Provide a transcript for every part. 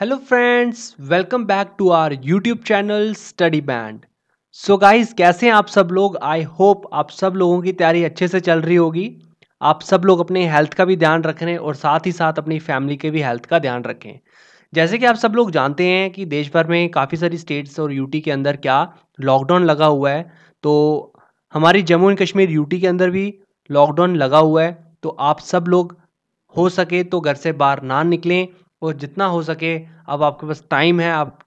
hello friends welcome back to our YouTube channel study band so guys कैसे हैं आप सब लोग आई होप आप सब लोगों की तैयारी अच्छे से चल रही होगी आप सब लोग अपने हेल्थ का भी ध्यान रख रहे हैं और साथ ही साथ अपनी फैमिली के भी हेल्थ का ध्यान रखें जैसे कि आप सब लोग जानते हैं कि देश भर में काफ़ी सारी स्टेट्स और यूटी के अंदर क्या लॉकडाउन लगा हुआ है तो हमारी जम्मू एंड कश्मीर यूटी के अंदर भी लॉकडाउन लगा हुआ है तो आप सब लोग हो सके तो घर से बाहर ना निकलें और जितना हो सके अब आपके पास टाइम है आप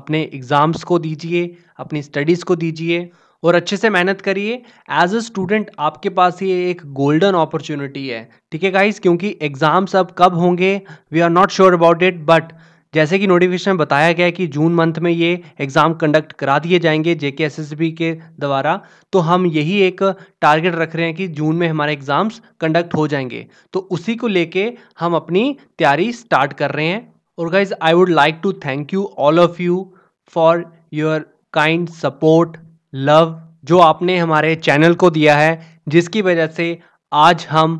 अपने एग्ज़ाम्स को दीजिए अपनी स्टडीज़ को दीजिए और अच्छे से मेहनत करिए एज अ स्टूडेंट आपके पास ये एक गोल्डन अपॉर्चुनिटी है ठीक है गाइस क्योंकि एग्ज़ाम्स अब कब होंगे we are not sure about it but जैसे कि नोटिफिकेशन में बताया गया है कि जून मंथ में ये एग्ज़ाम कंडक्ट करा दिए जाएंगे जेके के के द्वारा तो हम यही एक टारगेट रख रहे हैं कि जून में हमारे एग्ज़ाम्स कंडक्ट हो जाएंगे तो उसी को लेके हम अपनी तैयारी स्टार्ट कर रहे हैं और guys I would like to thank you all of you for your kind support love जो आपने हमारे चैनल को दिया है जिसकी वजह से आज हम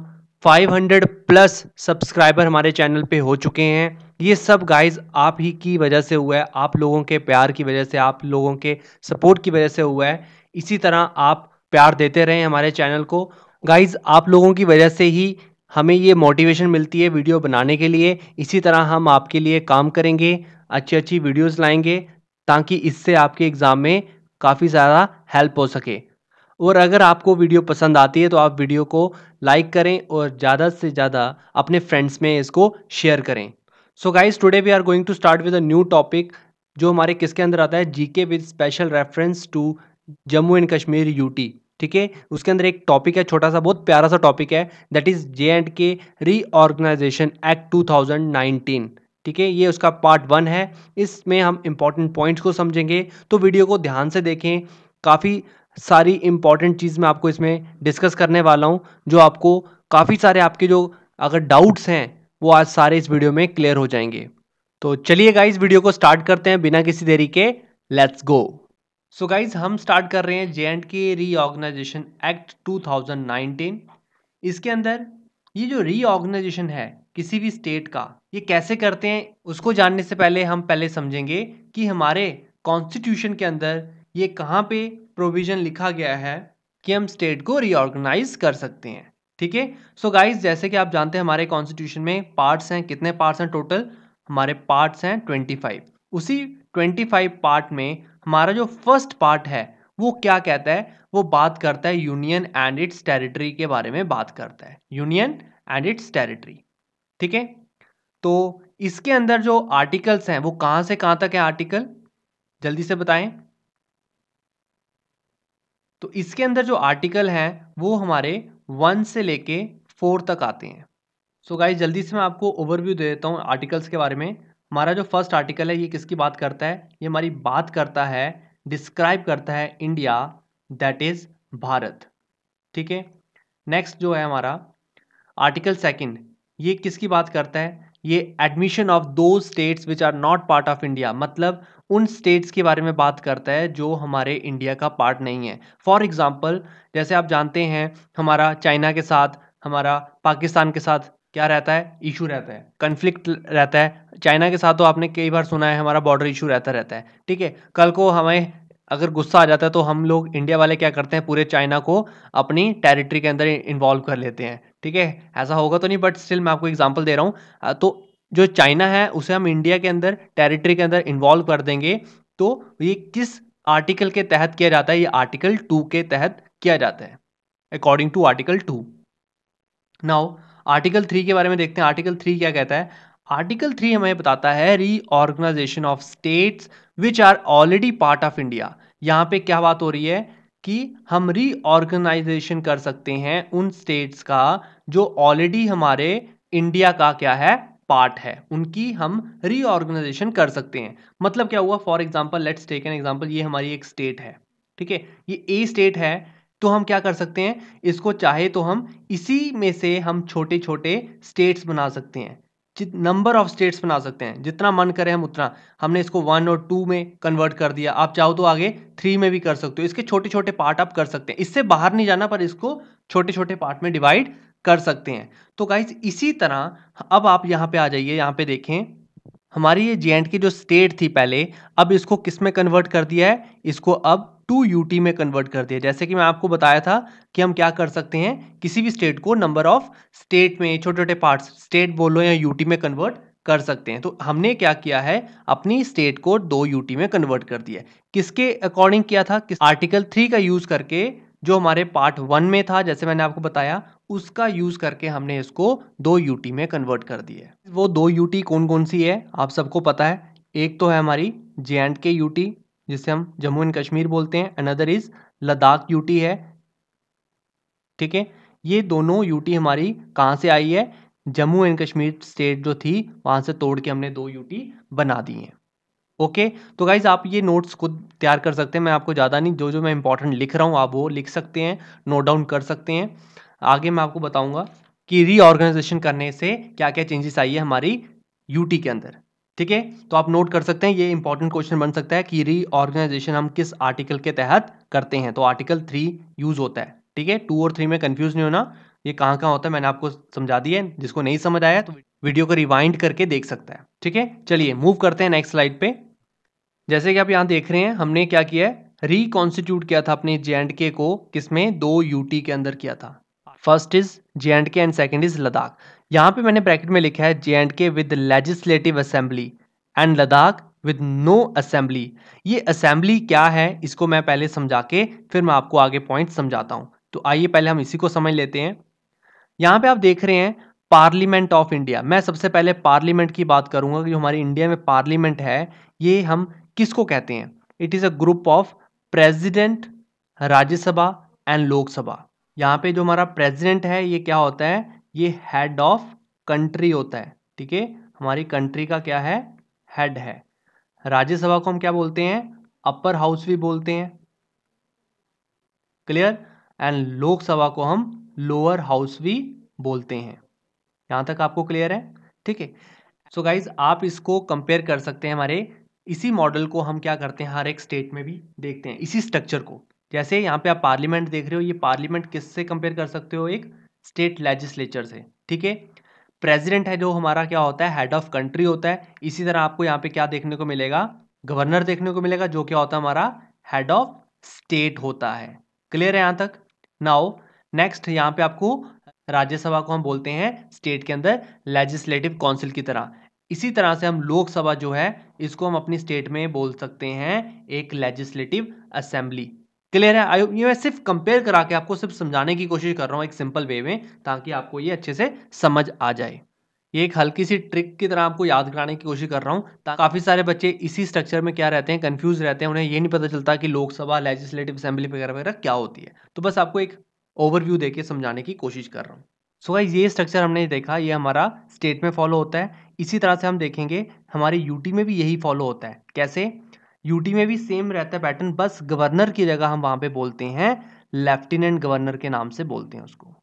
500 प्लस सब्सक्राइबर हमारे चैनल पे हो चुके हैं ये सब गाइस आप ही की वजह से हुआ है आप लोगों के प्यार की वजह से आप लोगों के सपोर्ट की वजह से हुआ है इसी तरह आप प्यार देते रहें हमारे चैनल को गाइस आप लोगों की वजह से ही हमें ये मोटिवेशन मिलती है वीडियो बनाने के लिए इसी तरह हम आपके लिए काम करेंगे अच्छी अच्छी वीडियोज़ लाएंगे ताकि इससे आपके एग्ज़ाम में काफ़ी ज़्यादा हेल्प हो सके और अगर आपको वीडियो पसंद आती है तो आप वीडियो को लाइक करें और ज़्यादा से ज़्यादा अपने फ्रेंड्स में इसको शेयर करें so guys today we are going to start with a new topic जो हमारे किसके अंदर आता है GK with special reference to Jammu and Kashmir UT ठीक है उसके अंदर एक टॉपिक है छोटा सा बहुत प्यारा सा टॉपिक है that is J and K reorganisation act nineteen ठीक है ये उसका पार्ट वन है इसमें हम इंपॉर्टेंट पॉइंट्स को समझेंगे तो वीडियो को ध्यान से देखें काफ़ी सारी इंपॉर्टेंट चीज़ मैं आपको इसमें डिस्कस करने वाला हूँ जो आपको काफ़ी सारे आपके जो अगर डाउट्स हैं वो आज सारे इस वीडियो में क्लियर हो जाएंगे तो चलिए गाइज वीडियो को स्टार्ट करते हैं बिना किसी देरी के लेट्स गो सो गाइज हम स्टार्ट कर रहे हैं J and K reorganisation act 2019 इसके अंदर ये जो रीऑर्गेनाइजेशन है किसी भी स्टेट का ये कैसे करते हैं उसको जानने से पहले हम पहले समझेंगे कि हमारे कॉन्स्टिट्यूशन के अंदर ये कहाँ पे प्रोविजन लिखा गया है कि हम स्टेट को रिओर्गेनाइज कर सकते हैं ठीक है सो गाइज जैसे कि आप जानते हैं हमारे कॉन्स्टिट्यूशन में पार्ट्स हैं कितने पार्ट्स हैं टोटल हमारे पार्ट्स हैं ट्वेंटी फाइव उसी ट्वेंटी फाइव पार्ट में हमारा जो फर्स्ट पार्ट है वो क्या कहता है वो बात करता है यूनियन एंड इट्स टेरिटरी के बारे में बात करता है यूनियन एंड इट्स टेरिटरी ठीक है तो इसके अंदर जो आर्टिकल्स हैं वो कहाँ से कहाँ तक है आर्टिकल जल्दी से बताएं तो इसके अंदर जो आर्टिकल हैं वो हमारे वन से लेके फोर तक आते हैं सो so गाइस जल्दी से मैं आपको ओवरव्यू दे देता हूँ आर्टिकल्स के बारे में हमारा जो फर्स्ट आर्टिकल है ये किसकी बात करता है ये हमारी बात करता है डिस्क्राइब करता है इंडिया दैट इज़ भारत ठीक है नेक्स्ट जो है हमारा आर्टिकल सेकंड ये किसकी बात करता है ये एडमिशन ऑफ दो states which are not part of India मतलब उन स्टेट्स के बारे में बात करता है जो हमारे इंडिया का पार्ट नहीं है फॉर एग्जाम्पल जैसे आप जानते हैं हमारा चाइना के साथ हमारा पाकिस्तान के साथ क्या रहता है इशू रहता है कन्फ्लिक्ट रहता है चाइना के साथ तो आपने कई बार सुना है हमारा बॉर्डर इशू रहता रहता है ठीक है कल को हमें अगर गुस्सा आ जाता है तो हम लोग इंडिया वाले क्या करते हैं पूरे चाइना को अपनी टेरिटरी के अंदर इन्वॉल्व कर लेते हैं ठीक है ऐसा होगा तो नहीं बट स्टिल मैं आपको एग्जाम्पल दे रहा हूँ तो जो चाइना है उसे हम इंडिया के अंदर टेरिटरी के अंदर इन्वॉल्व कर देंगे तो ये किस आर्टिकल के तहत किया जाता है ये आर्टिकल टू के तहत किया जाता है according to article two now article three के बारे में देखते हैं आर्टिकल थ्री क्या कहता है आर्टिकल थ्री हमें बताता है reorganisation of states which are already part of India यहाँ पे क्या बात हो रही है कि हम रीऑर्गेनाइजेशन कर सकते हैं उन स्टेट्स का जो ऑलरेडी हमारे इंडिया का क्या है पार्ट है उनकी हम रीऑर्गेनाइजेशन कर सकते हैं मतलब क्या हुआ for example let's take an example ये हमारी एक स्टेट है ठीक है ये ए स्टेट है तो हम क्या कर सकते हैं इसको चाहे तो हम इसी में से हम छोटे छोटे स्टेट्स बना सकते हैं नंबर ऑफ स्टेट्स बना सकते हैं जितना मन करे हम उतना हमने इसको वन और टू में कन्वर्ट कर दिया आप चाहो तो आगे थ्री में भी कर सकते हो इसके छोटे छोटे पार्ट आप कर सकते हैं इससे बाहर नहीं जाना पर इसको छोटे छोटे पार्ट में डिवाइड कर सकते हैं तो गाइज इसी तरह अब आप यहाँ पे आ जाइए यहाँ पे देखें हमारी ये जे की जो स्टेट थी पहले अब इसको किस में कन्वर्ट कर दिया है इसको अब टू यूटी में कन्वर्ट करते हैं जैसे कि मैं आपको बताया था कि हम क्या कर सकते हैं किसी भी स्टेट को नंबर ऑफ स्टेट में छोटे छोटे पार्ट्स स्टेट बोलो या यूटी में कन्वर्ट कर सकते हैं तो हमने क्या किया है अपनी स्टेट को दो यूटी में कन्वर्ट कर दिया किसके अकॉर्डिंग किया था किस आर्टिकल थ्री का यूज़ करके जो हमारे पार्ट वन में था जैसे मैंने आपको बताया उसका यूज़ करके हमने इसको दो यूटी में कन्वर्ट कर दिया वो दो यूटी कौन कौन सी है आप सबको पता है एक तो है हमारी जे एंड के यूटी जिसे हम जम्मू एंड कश्मीर बोलते हैं अनदर इज लद्दाख यूटी है ठीक है ये दोनों यूटी हमारी कहाँ से आई है जम्मू एंड कश्मीर स्टेट जो थी वहाँ से तोड़ के हमने दो यूटी बना दी हैं ओके तो गाइज आप ये नोट्स खुद तैयार कर सकते हैं मैं आपको ज़्यादा नहीं जो जो मैं इंपॉर्टेंट लिख रहा हूँ आप वो लिख सकते हैं नोट डाउन कर सकते हैं आगे मैं आपको बताऊँगा कि रीऑर्गेनाइजेशन करने से क्या क्या चेंजेस आई है हमारी यूटी के अंदर ठीक है तो आप नोट कर सकते हैं ये इंपॉर्टेंट क्वेश्चन बन सकता है कि रीऑर्गेनाइजेशन हम किस आर्टिकल के तहत करते हैं तो आर्टिकल थ्री यूज होता है ठीक है टू और थ्री में कंफ्यूज नहीं होना ये कहाँ कहाँ होता है मैंने आपको समझा दिया है जिसको नहीं समझ आया तो वीडियो को रिवाइंड करके देख सकता है ठीक है चलिए मूव करते हैं नेक्स्ट स्लाइड पे जैसे कि आप यहाँ देख रहे हैं हमने क्या किया है रिकॉन्स्टिट्यूट किया था अपने जे एंड के को किसमें दो यूटी के अंदर किया था first is J and K and second is Ladakh यहाँ पे मैंने ब्रैकेट में लिखा है J and K with legislative assembly and Ladakh with no assembly ये असेंबली क्या है इसको मैं पहले समझा के फिर मैं आपको आगे पॉइंट समझाता हूँ तो आइए पहले हम इसी को समझ लेते हैं यहाँ पे आप देख रहे हैं पार्लियामेंट ऑफ इंडिया मैं सबसे पहले पार्लियामेंट की बात करूंगा कि हमारे इंडिया में पार्लियामेंट है ये हम किसको कहते हैं it is a group of president Rajya Sabha and Lok Sabha यहाँ पे जो हमारा प्रेसिडेंट है ये क्या होता है ये हेड ऑफ कंट्री होता है ठीक है हमारी कंट्री का क्या है हेड है राज्यसभा को हम क्या बोलते हैं अपर हाउस भी बोलते हैं क्लियर एंड लोकसभा को हम लोअर हाउस भी बोलते हैं यहां तक आपको क्लियर है ठीक है सो गाइज आप इसको कंपेयर कर सकते हैं हमारे इसी मॉडल को हम क्या करते हैं हर एक स्टेट में भी देखते हैं इसी स्ट्रक्चर को जैसे यहाँ पे आप पार्लियामेंट देख रहे हो ये पार्लियामेंट किससे कंपेयर कर सकते हो एक स्टेट लेजिस्लेचर से ठीक है प्रेसिडेंट है जो हमारा क्या होता है हेड ऑफ कंट्री होता है इसी तरह आपको यहाँ पे क्या देखने को मिलेगा गवर्नर देखने को मिलेगा जो क्या होता है हमारा हेड ऑफ स्टेट होता है क्लियर है यहाँ तक नाउ नेक्स्ट यहाँ पे आपको राज्यसभा को हम बोलते हैं स्टेट के अंदर लेजिस्लेटिव काउंसिल की तरह इसी तरह से हम लोकसभा जो है इसको हम अपनी स्टेट में बोल सकते हैं एक लेजिस्लेटिव असेंबली क्लियर है आई ये मैं सिर्फ कंपेयर करा के आपको सिर्फ समझाने की कोशिश कर रहा हूँ एक सिंपल वे में ताकि आपको ये अच्छे से समझ आ जाए ये एक हल्की सी ट्रिक की तरह आपको याद कराने की कोशिश कर रहा हूँ काफ़ी सारे बच्चे इसी स्ट्रक्चर में क्या रहते हैं कंफ्यूज रहते हैं उन्हें ये नहीं पता चलता कि लोकसभा लेजिस्लेटिव असेंबली वगैरह वगैरह क्या होती है तो बस आपको एक ओवरव्यू देके समझाने की कोशिश कर रहा हूँ सो so ये स्ट्रक्चर हमने देखा ये हमारा स्टेट में फॉलो होता है इसी तरह से हम देखेंगे हमारे यूटी में भी यही फॉलो होता है कैसे यूटी में भी सेम रहता है पैटर्न बस गवर्नर की जगह हम वहां पे बोलते हैं लेफ्टिनेंट गवर्नर के नाम से बोलते हैं उसको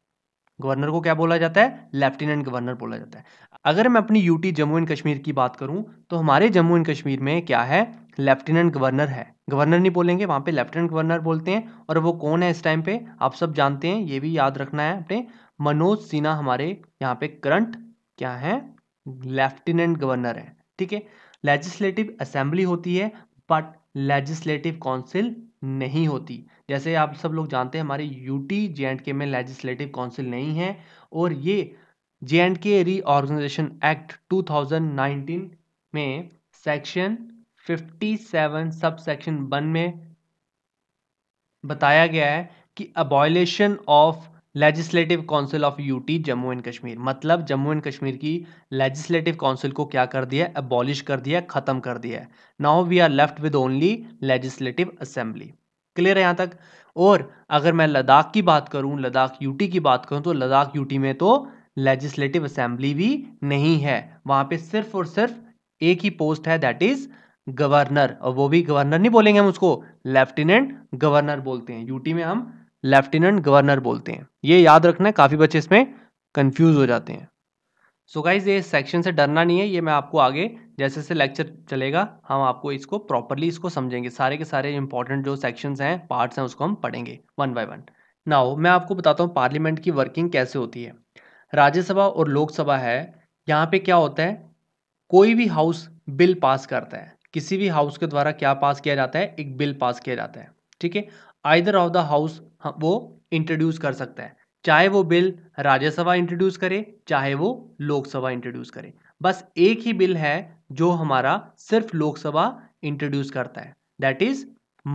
गवर्नर को क्या बोला जाता है लेफ्टिनेंट गवर्नर बोला जाता है अगर मैं अपनी यूटी जम्मू एंड कश्मीर की बात करूं तो हमारे जम्मू एंड कश्मीर में क्या है लेफ्टिनेंट गवर्नर है गवर्नर नहीं बोलेंगे वहां पे लेफ्टिनेंट गवर्नर बोलते हैं और वो कौन है इस टाइम पे आप सब जानते हैं ये भी याद रखना है अपने मनोज सिन्हा हमारे यहाँ पे करंट क्या है लेफ्टिनेंट गवर्नर है ठीक है लेजिस्लेटिव असेंबली होती है बट लेजिस्लेटिव काउंसिल नहीं होती जैसे आप सब लोग जानते हैं हमारे यूटी जे एंड के में लेजिस्लेटिव काउंसिल नहीं है और ये J and K reorganisation act 2019 में सेक्शन 57 सब सेक्शन वन में बताया गया है कि abolition of legislative council of UT Jammu and Kashmir मतलब जम्मू एंड कश्मीर की लेजिस्लेटिव काउंसिल को क्या कर दिया अबॉलिश कर दिया खत्म कर दिया now we are left with only legislative assembly clear है यहाँ तक और अगर मैं लद्दाख की बात करूँ लद्दाख यूटी की बात करूँ तो लद्दाख यूटी में तो लेजिस्लेटिव असेंबली भी नहीं है वहाँ पे सिर्फ और सिर्फ एक ही पोस्ट है दैट इज गवर्नर और वो भी गवर्नर नहीं बोलेंगे हम उसको लेफ्टिनेंट गवर्नर बोलते हैं यूटी में हम लेफ्टिनेंट गवर्नर बोलते हैं ये याद रखना है काफ़ी बच्चे इसमें कंफ्यूज हो जाते हैं सो so गाइज ये सेक्शन से डरना नहीं है ये मैं आपको आगे जैसे जैसे लेक्चर चलेगा हम आपको इसको प्रॉपरली इसको समझेंगे सारे के सारे इंपॉर्टेंट जो सेक्शंस हैं पार्ट्स हैं उसको हम पढ़ेंगे वन बाय वन नाउ मैं आपको बताता हूँ पार्लियामेंट की वर्किंग कैसे होती है राज्यसभा और लोकसभा है यहाँ पे क्या होता है कोई भी हाउस बिल पास करता है किसी भी हाउस के द्वारा क्या पास किया जाता है एक बिल पास किया जाता है ठीक है आइदर ऑफ द हाउस हाँ, वो इंट्रोड्यूस कर सकता है चाहे वो बिल राज्यसभा इंट्रोड्यूस करे चाहे वो लोकसभा इंट्रोड्यूस करे बस एक ही बिल है जो हमारा सिर्फ लोकसभा इंट्रोड्यूस करता है that is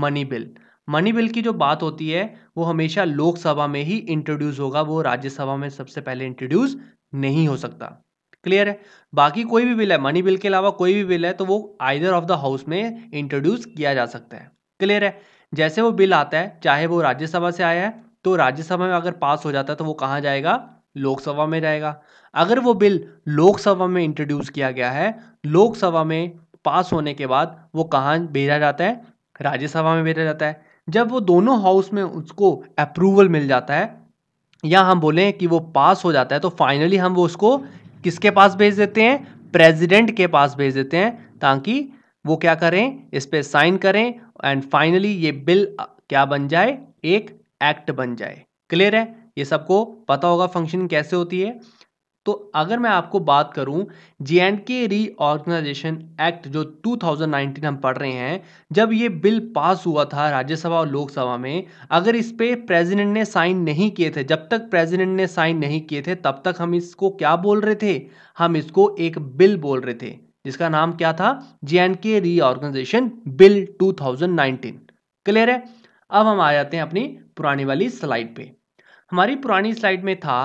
money bill money bill की जो बात होती है वो हमेशा लोकसभा में ही इंट्रोड्यूस होगा वो राज्यसभा में सबसे पहले इंट्रोड्यूस नहीं हो सकता क्लियर है बाकी कोई भी बिल है मनी बिल के अलावा कोई भी बिल है तो वो आइदर ऑफ द हाउस में इंट्रोड्यूस किया जा सकता है क्लियर है जैसे वो बिल आता है चाहे वो राज्यसभा से आया है तो राज्यसभा में अगर पास हो जाता है तो वो कहाँ जाएगा लोकसभा में जाएगा अगर वो बिल लोकसभा में इंट्रोड्यूस किया गया है लोकसभा में पास होने के बाद वो कहाँ भेजा जाता है राज्यसभा में भेजा जाता है जब वो दोनों हाउस में उसको अप्रूवल मिल जाता है या हम बोलें कि वो पास हो जाता है तो फाइनली हम वो उसको किसके पास भेज देते हैं प्रेसिडेंट के पास भेज देते हैं ताकि वो क्या करें इस पर साइन करें एंड फाइनली ये बिल क्या बन जाए एक एक्ट बन जाए क्लियर है ये सबको पता होगा फंक्शन कैसे होती है तो अगर मैं आपको बात करूं J and K reorganisation act जो 2019 हम पढ़ रहे हैं जब ये बिल पास हुआ था राज्यसभा और लोकसभा में अगर इस पर प्रेसिडेंट ने साइन नहीं किए थे जब तक प्रेसिडेंट ने साइन नहीं किए थे तब तक हम इसको क्या बोल रहे थे हम इसको एक बिल बोल रहे थे जिसका नाम क्या था J and K reorganisation bill 2019 clear है अब हम आ जाते हैं अपनी पुरानी वाली स्लाइड पे हमारी पुरानी स्लाइड में था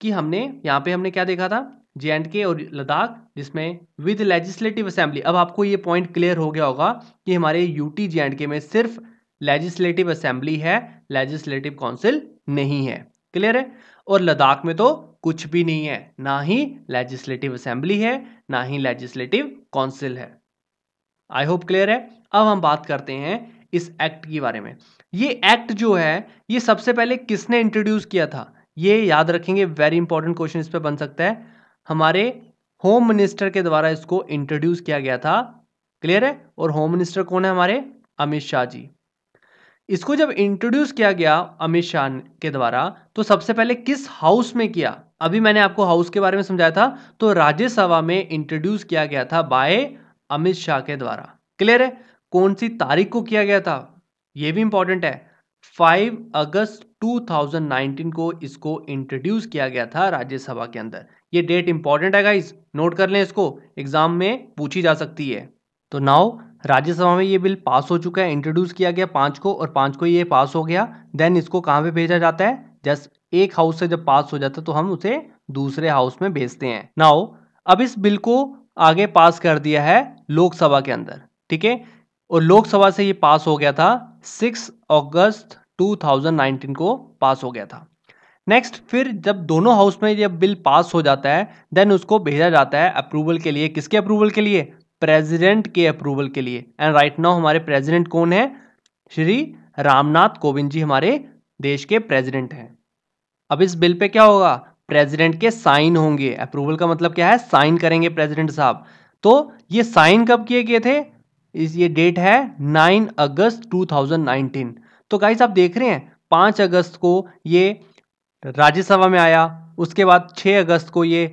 कि हमने यहाँ पे हमने क्या देखा था जे एंड के और लद्दाख जिसमें विद लेजिस्लेटिव असेंबली अब आपको ये पॉइंट क्लियर हो गया होगा कि हमारे यूटी जे एंड के में सिर्फ लेजिस्लेटिव असेंबली है लेजिस्लेटिव काउंसिल नहीं है क्लियर है और लद्दाख में तो कुछ भी नहीं है ना ही लेजिस्लेटिव असेंबली है ना ही लेजिस्लेटिव काउंसिल है आई होप क्लियर है अब हम बात करते हैं इस एक्ट के बारे में ये एक्ट जो है ये सबसे पहले किसने इंट्रोड्यूस किया था ये याद रखेंगे वेरी इंपॉर्टेंट क्वेश्चन इस पर बन सकता है हमारे होम मिनिस्टर के द्वारा इसको इंट्रोड्यूस किया गया था क्लियर है और होम मिनिस्टर कौन है हमारे अमित शाह जी इसको जब इंट्रोड्यूस किया गया अमित शाह के द्वारा तो सबसे पहले किस हाउस में किया अभी मैंने आपको हाउस के बारे में समझाया था तो राज्यसभा में इंट्रोड्यूस किया गया था बाय अमित शाह के द्वारा क्लियर है कौन सी तारीख को किया गया था यह भी इंपॉर्टेंट है 5 अगस्त 2019 को इसको इंट्रोड्यूस किया गया था राज्यसभा के अंदर यह डेट इंपॉर्टेंट है नोट कर लें इसको एग्जाम में पूछी जा सकती है तो नाउ राज्यसभा में ये बिल पास हो चुका है इंट्रोड्यूस किया गया पाँच को और पाँच को ये पास हो गया देन इसको कहाँ पे भेजा जाता है जस्ट एक हाउस से जब पास हो जाता है तो हम उसे दूसरे हाउस में भेजते हैं नाउ अब इस बिल को आगे पास कर दिया है लोकसभा के अंदर ठीक है और लोकसभा से ये पास हो गया था सिक्स अगस्त 2019 को पास हो गया था नेक्स्ट फिर जब दोनों हाउस में जब बिल पास हो जाता है देन उसको भेजा जाता है अप्रूवल के लिए किसके अप्रूवल के लिए प्रेसिडेंट के अप्रूवल के लिए एंड राइट नाउ हमारे प्रेसिडेंट कौन है श्री रामनाथ कोविंद जी हमारे देश के प्रेसिडेंट हैं अब इस बिल पे क्या होगा प्रेसिडेंट के साइन होंगे अप्रूवल का मतलब क्या है साइन करेंगे प्रेसिडेंट साहब तो ये साइन कब किए गए थे इस ये डेट है 9 अगस्त 2019 तो गाइस आप देख रहे हैं 5 अगस्त को ये राज्यसभा में आया उसके बाद 6 अगस्त को ये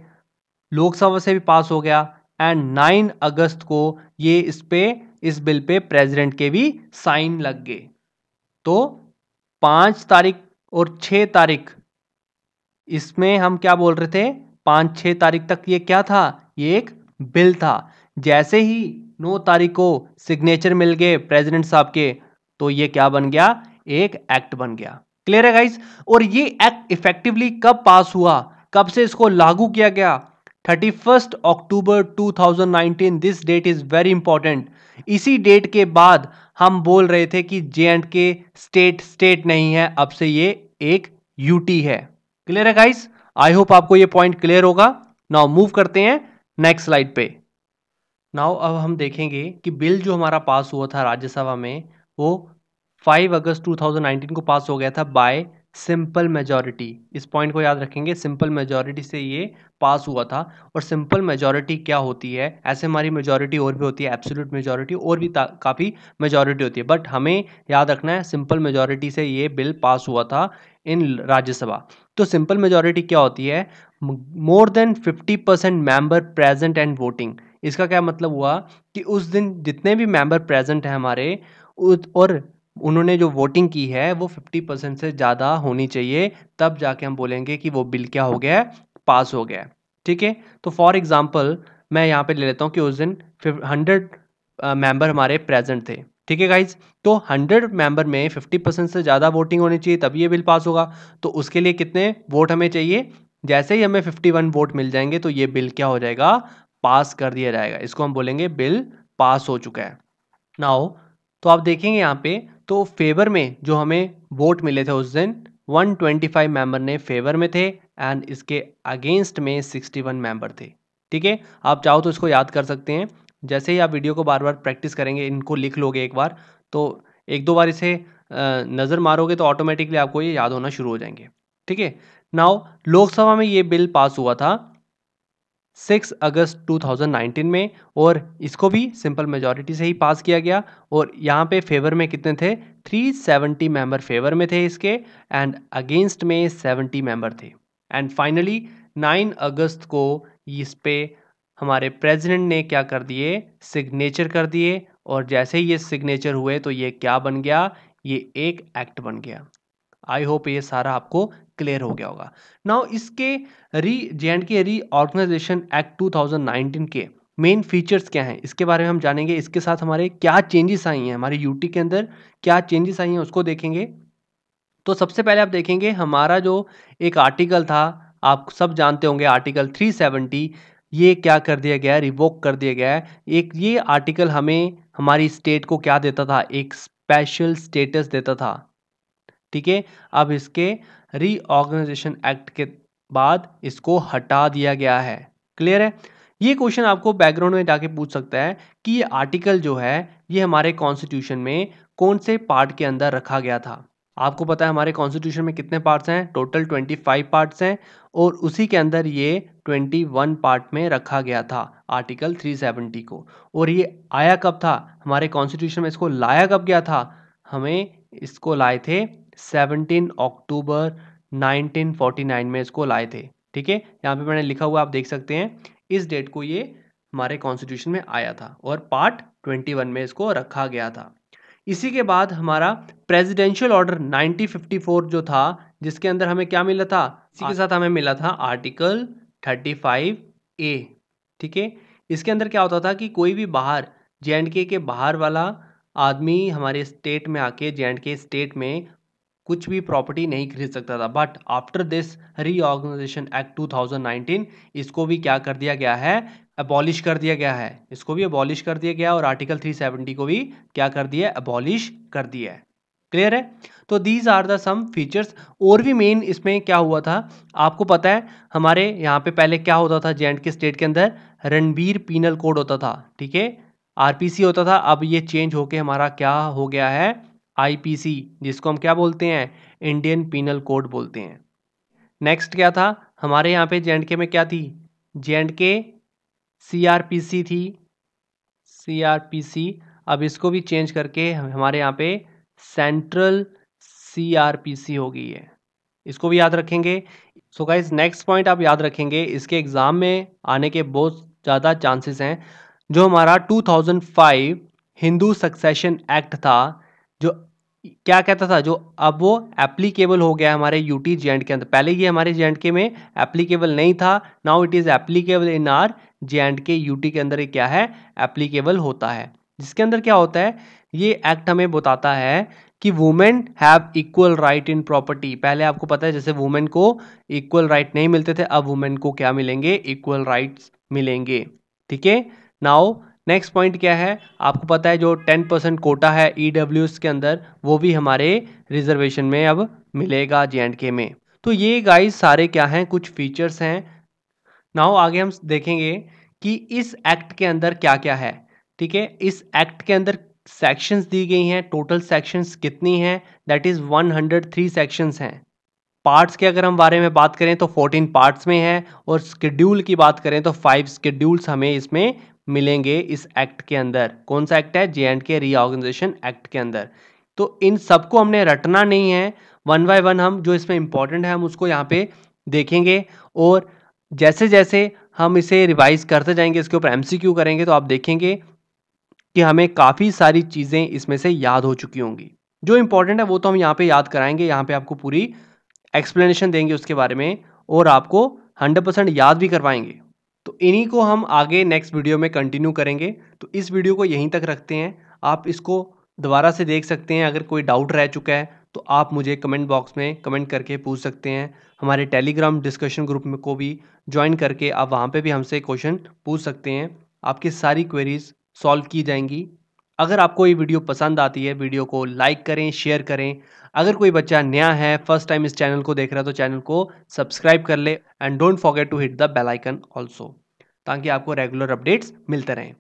लोकसभा से भी पास हो गया एंड 9 अगस्त को ये इस पे इस बिल पे प्रेसिडेंट के भी साइन लग गए तो पांच तारीख और छ तारीख इसमें हम क्या बोल रहे थे पांच छः तारीख तक ये क्या था ये एक बिल था जैसे ही नौ तारीख को सिग्नेचर मिल गए प्रेसिडेंट साहब के तो ये क्या बन गया एक एक्ट बन गया क्लियर है गाइस और ये एक्ट इफेक्टिवली कब पास हुआ कब से इसको लागू किया गया 31st October 2019 this date is very important इसी डेट के बाद हम बोल रहे थे कि J and K state state नहीं है अब से ये एक यूटी है क्लियर है गाइस आई होप आपको ये पॉइंट क्लियर होगा नाउ मूव करते हैं नेक्स्ट स्लाइड पे नाउ अब हम देखेंगे कि बिल जो हमारा पास हुआ था राज्यसभा में वो 5 अगस्त 2019 को पास हो गया था बाय सिंपल मेजॉरिटी इस पॉइंट को याद रखेंगे सिंपल मेजॉरिटी से ये पास हुआ था और सिंपल मेजॉरिटी क्या होती है ऐसे हमारी मेजॉरिटी और भी होती है एब्सोल्यूट मेजॉरिटी और भी काफ़ी मेजॉरिटी होती है बट हमें याद रखना है सिंपल मेजॉरिटी से ये बिल पास हुआ था इन राज्यसभा तो सिंपल मेजॉरिटी क्या होती है more than fifty percent member present and voting इसका क्या मतलब हुआ कि उस दिन जितने भी मेंबर प्रेजेंट हैं हमारे और उन्होंने जो वोटिंग की है वो फिफ्टी परसेंट से ज़्यादा होनी चाहिए तब जाके हम बोलेंगे कि वो बिल क्या हो गया है पास हो गया है ठीक है तो फॉर एग्जाम्पल मैं यहाँ पे ले लेता हूँ कि उस दिन हंड्रेड मेंबर हमारे प्रेजेंट थे ठीक है गाइज तो हंड्रेड मेंबर में फिफ्टी परसेंट से ज़्यादा वोटिंग होनी चाहिए तभी ये बिल पास होगा तो उसके लिए कितने वोट हमें चाहिए जैसे ही हमें वन वोट मिल जाएंगे तो ये बिल क्या हो जाएगा पास कर दिया जाएगा इसको हम बोलेंगे बिल पास हो चुका है नाउ तो आप देखेंगे यहाँ पे तो फेवर में जो हमें वोट मिले थे उस दिन 125 मेंबर ने फेवर में थे एंड इसके अगेंस्ट में 61 मेंबर थे ठीक है आप चाहो तो इसको याद कर सकते हैं जैसे ही आप वीडियो को बार बार प्रैक्टिस करेंगे इनको लिख लोगे एक बार तो एक दो बार इसे नज़र मारोगे तो ऑटोमेटिकली आपको ये याद होना शुरू हो जाएंगे ठीक है नाउ लोकसभा में ये बिल पास हुआ था सिक्स अगस्त 2019 में और इसको भी सिंपल मेजॉरिटी से ही पास किया गया और यहाँ पे फेवर में कितने थे 370 मेंबर फेवर में थे इसके एंड अगेंस्ट में 70 मेंबर थे एंड फाइनली 9 अगस्त को इस पे हमारे प्रेसिडेंट ने क्या कर दिए सिग्नेचर कर दिए और जैसे ही ये सिग्नेचर हुए तो ये क्या बन गया ये एक एक्ट बन गया आई होप ये सारा आपको क्लियर हो गया होगा नाउ इसके री जे एंड के री ऑर्गेनाइजेशन एक्ट 2019 के मेन फीचर्स क्या हैं इसके बारे में हम जानेंगे इसके साथ हमारे क्या चेंजेस आई हैं हमारे यूटी के अंदर क्या चेंजेस आई हैं उसको देखेंगे तो सबसे पहले आप देखेंगे हमारा जो एक आर्टिकल था आप सब जानते होंगे आर्टिकल 370 ये क्या कर दिया गया है रिवोक कर दिया गया है एक ये आर्टिकल हमें हमारी स्टेट को क्या देता था एक स्पेशल स्टेटस देता था ठीक है अब इसके रीऑर्गेनाइजेशन एक्ट के बाद इसको हटा दिया गया है क्लियर है ये क्वेश्चन आपको बैकग्राउंड में जाके पूछ सकता है कि ये आर्टिकल जो है ये हमारे कॉन्स्टिट्यूशन में कौन से पार्ट के अंदर रखा गया था आपको पता है हमारे कॉन्स्टिट्यूशन में कितने पार्ट्स हैं टोटल 25 पार्ट्स हैं और उसी के अंदर ये 21 पार्ट में रखा गया था आर्टिकल 370 को और ये आया कब था हमारे कॉन्स्टिट्यूशन में इसको लाया कब गया था हमें इसको लाए थे 17 अक्टूबर 1949 में इसको लाए थे ठीक है यहाँ पे मैंने लिखा हुआ आप देख सकते हैं इस डेट को ये हमारे कॉन्स्टिट्यूशन में आया था और पार्ट 21 में इसको रखा गया था इसी के बाद हमारा प्रेसिडेंशियल ऑर्डर 1954 जो था जिसके अंदर हमें क्या मिला था इसी के साथ हमें मिला था आर्टिकल 35 ए ठीक है इसके अंदर क्या होता था कि कोई भी बाहर जे के बाहर वाला आदमी हमारे स्टेट में आके जे के स्टेट में कुछ भी प्रॉपर्टी नहीं खरीद सकता था but after this reorganisation act 2019 इसको भी क्या कर दिया गया है अबॉलिश कर दिया गया है इसको भी अबॉलिश कर दिया गया और आर्टिकल 370 को भी क्या कर दिया अबॉलिश कर दिया है क्लियर है तो these are the some features और भी मेन इसमें क्या हुआ था आपको पता है हमारे यहाँ पे पहले क्या होता था जे के स्टेट के अंदर रणबीर पीनल कोड होता था ठीक है आरपीसी होता था अब ये चेंज होके हमारा क्या हो गया है आईपीसी जिसको हम क्या बोलते हैं इंडियन पीनल कोड बोलते हैं नेक्स्ट क्या था हमारे यहाँ पे जे के में क्या थी जे के सीआरपीसी थी सीआरपीसी अब इसको भी चेंज करके हमारे यहाँ पे सेंट्रल सीआरपीसी हो गई है इसको भी याद रखेंगे सो गाइज नेक्स्ट पॉइंट आप याद रखेंगे इसके एग्ज़ाम में आने के बहुत ज़्यादा चांसेस हैं जो हमारा 2005 हिंदू सक्सेशन एक्ट था जो क्या कहता था जो अब वो एप्लीकेबल हो गया हमारे यू टी जे के अंदर पहले ये हमारे जे के में एप्लीकेबल नहीं था now it is applicable in our J K U के अंदर ये क्या है एप्लीकेबल होता है जिसके अंदर क्या होता है ये एक्ट हमें बताता है कि women have equal right in property पहले आपको पता है जैसे वुमेन को इक्वल राइट right नहीं मिलते थे अब वुमेन को क्या मिलेंगे इक्वल राइट्स मिलेंगे ठीक है नाउ नेक्स्ट पॉइंट क्या है आपको पता है जो टेन परसेंट कोटा है ई e के अंदर वो भी हमारे रिजर्वेशन में अब मिलेगा जे एंड के में तो ये गाइस सारे क्या हैं कुछ फीचर्स हैं नाउ आगे हम देखेंगे कि इस एक्ट के अंदर क्या क्या है ठीक है इस एक्ट के अंदर सेक्शंस दी गई हैं टोटल सेक्शंस कितनी हैं दैट इज़ वन सेक्शंस हैं पार्ट्स के अगर हम बारे में बात करें तो 14 पार्ट्स में है और स्केड्यूल की बात करें तो फाइव स्केड्यूल्स हमें इसमें मिलेंगे इस एक्ट के अंदर कौन सा एक्ट है J and K reorganisation act के अंदर तो इन सबको हमने रटना नहीं है वन बाय वन हम जो इसमें इंपॉर्टेंट है हम उसको यहाँ पे देखेंगे और जैसे जैसे हम इसे रिवाइज करते जाएंगे इसके ऊपर एम करेंगे तो आप देखेंगे कि हमें काफ़ी सारी चीज़ें इसमें से याद हो चुकी होंगी जो इम्पोर्टेंट है वो तो हम यहाँ पे याद कराएंगे यहाँ पे आपको पूरी एक्सप्लेनेशन देंगे उसके बारे में और आपको हंड्रेड परसेंट याद भी करवाएंगे तो इन्हीं को हम आगे नेक्स्ट वीडियो में कंटिन्यू करेंगे तो इस वीडियो को यहीं तक रखते हैं आप इसको दोबारा से देख सकते हैं अगर कोई डाउट रह चुका है तो आप मुझे कमेंट बॉक्स में कमेंट करके पूछ सकते हैं हमारे टेलीग्राम डिस्कशन ग्रुप में को भी ज्वाइन करके आप वहाँ पे भी हमसे क्वेश्चन पूछ सकते हैं आपकी सारी क्वेरीज़ सॉल्व की जाएंगी अगर आपको ये वीडियो पसंद आती है वीडियो को लाइक करें शेयर करें अगर कोई बच्चा नया है फर्स्ट टाइम इस चैनल को देख रहा है तो चैनल को सब्सक्राइब कर ले and don't forget to hit the bell icon also ताकि आपको रेगुलर अपडेट्स मिलते रहें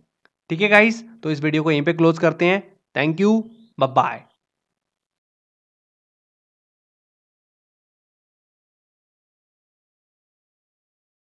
ठीक है गाइस तो इस वीडियो को यहीं पे क्लोज करते हैं थैंक यू बाय